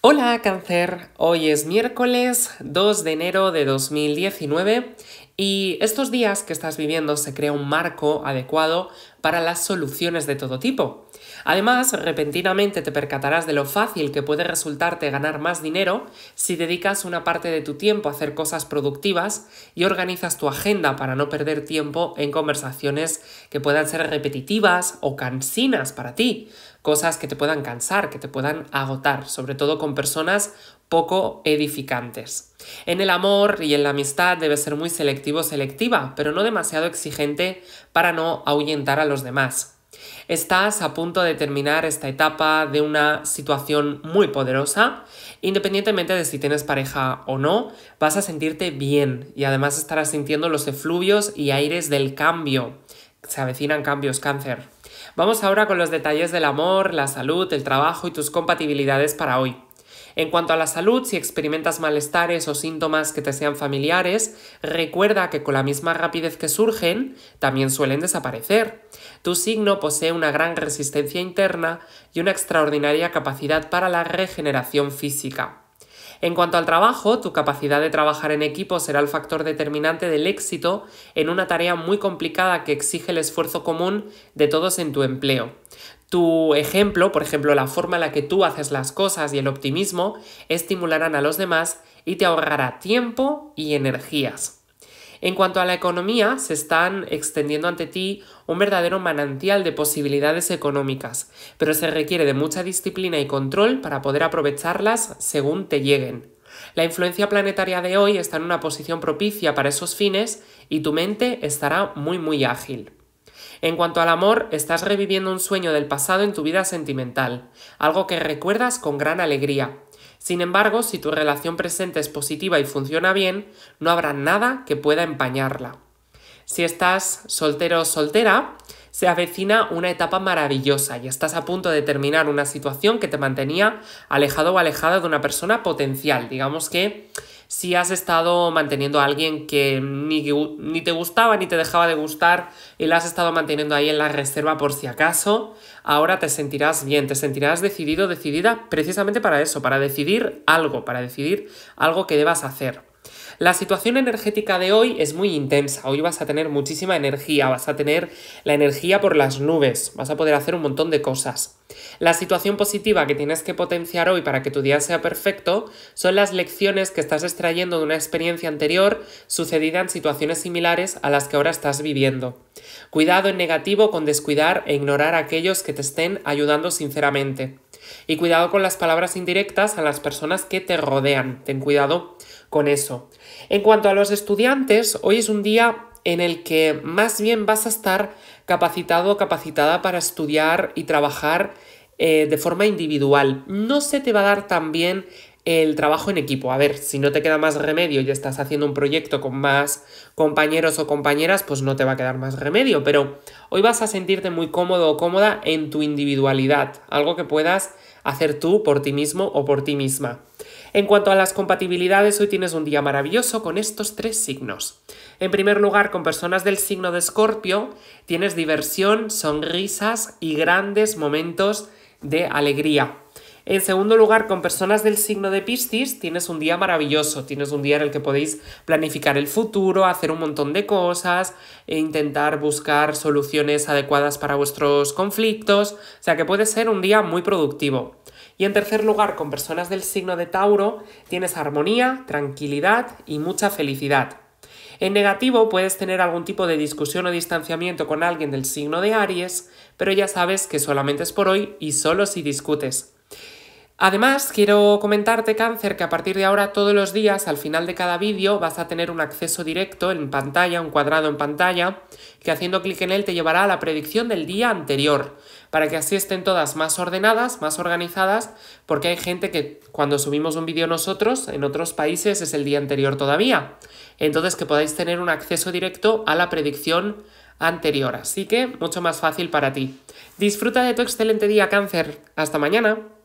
Hola cáncer, hoy es miércoles 2 de enero de 2019 y estos días que estás viviendo se crea un marco adecuado para las soluciones de todo tipo. Además, repentinamente te percatarás de lo fácil que puede resultarte ganar más dinero si dedicas una parte de tu tiempo a hacer cosas productivas y organizas tu agenda para no perder tiempo en conversaciones que puedan ser repetitivas o cansinas para ti, cosas que te puedan cansar, que te puedan agotar, sobre todo con personas poco edificantes. En el amor y en la amistad debes ser muy selectivo selectiva, pero no demasiado exigente para no ahuyentar a los demás. Estás a punto de terminar esta etapa de una situación muy poderosa. Independientemente de si tienes pareja o no, vas a sentirte bien y además estarás sintiendo los efluvios y aires del cambio. Se avecinan cambios, cáncer. Vamos ahora con los detalles del amor, la salud, el trabajo y tus compatibilidades para hoy. En cuanto a la salud, si experimentas malestares o síntomas que te sean familiares, recuerda que con la misma rapidez que surgen, también suelen desaparecer. Tu signo posee una gran resistencia interna y una extraordinaria capacidad para la regeneración física. En cuanto al trabajo, tu capacidad de trabajar en equipo será el factor determinante del éxito en una tarea muy complicada que exige el esfuerzo común de todos en tu empleo. Tu ejemplo, por ejemplo, la forma en la que tú haces las cosas y el optimismo estimularán a los demás y te ahorrará tiempo y energías. En cuanto a la economía, se están extendiendo ante ti un verdadero manantial de posibilidades económicas, pero se requiere de mucha disciplina y control para poder aprovecharlas según te lleguen. La influencia planetaria de hoy está en una posición propicia para esos fines y tu mente estará muy muy ágil. En cuanto al amor, estás reviviendo un sueño del pasado en tu vida sentimental, algo que recuerdas con gran alegría, sin embargo, si tu relación presente es positiva y funciona bien, no habrá nada que pueda empañarla. Si estás soltero o soltera, se avecina una etapa maravillosa y estás a punto de terminar una situación que te mantenía alejado o alejada de una persona potencial. Digamos que si has estado manteniendo a alguien que ni, ni, te gustaba ni te dejaba de gustar y la has estado manteniendo ahí en la reserva por si acaso, ahora te sentirás bien, te sentirás decidido, decidida precisamente para eso, para decidir algo, para decidir algo que debas hacer. La situación energética de hoy es muy intensa, hoy vas a tener muchísima energía, vas a tener la energía por las nubes, vas a poder hacer un montón de cosas. La situación positiva que tienes que potenciar hoy para que tu día sea perfecto son las lecciones que estás extrayendo de una experiencia anterior sucedida en situaciones similares a las que ahora estás viviendo. Cuidado en negativo con descuidar e ignorar a aquellos que te estén ayudando sinceramente. Y cuidado con las palabras indirectas a las personas que te rodean. Ten cuidado con eso. En cuanto a los estudiantes, hoy es un día en el que más bien vas a estar capacitado o capacitada para estudiar y trabajar eh, de forma individual. No se te va a dar tan bien el trabajo en equipo. A ver, si no te queda más remedio y estás haciendo un proyecto con más compañeros o compañeras, pues no te va a quedar más remedio, pero hoy vas a sentirte muy cómodo o cómoda en tu individualidad, algo que puedas hacer tú por ti mismo o por ti misma. En cuanto a las compatibilidades, hoy tienes un día maravilloso con estos tres signos. En primer lugar, con personas del signo de Escorpio, tienes diversión, sonrisas y grandes momentos de alegría. En segundo lugar, con personas del signo de Piscis, tienes un día maravilloso, tienes un día en el que podéis planificar el futuro, hacer un montón de cosas e intentar buscar soluciones adecuadas para vuestros conflictos, o sea que puede ser un día muy productivo. Y en tercer lugar, con personas del signo de Tauro, tienes armonía, tranquilidad y mucha felicidad. En negativo puedes tener algún tipo de discusión o distanciamiento con alguien del signo de Aries, pero ya sabes que solamente es por hoy y solo si discutes. Además, quiero comentarte, Cáncer, que a partir de ahora todos los días, al final de cada vídeo, vas a tener un acceso directo en pantalla, un cuadrado en pantalla, que haciendo clic en él te llevará a la predicción del día anterior, para que así estén todas más ordenadas, más organizadas, porque hay gente que cuando subimos un vídeo nosotros, en otros países es el día anterior todavía. Entonces, que podáis tener un acceso directo a la predicción anterior, así que mucho más fácil para ti. Disfruta de tu excelente día, Cáncer. Hasta mañana.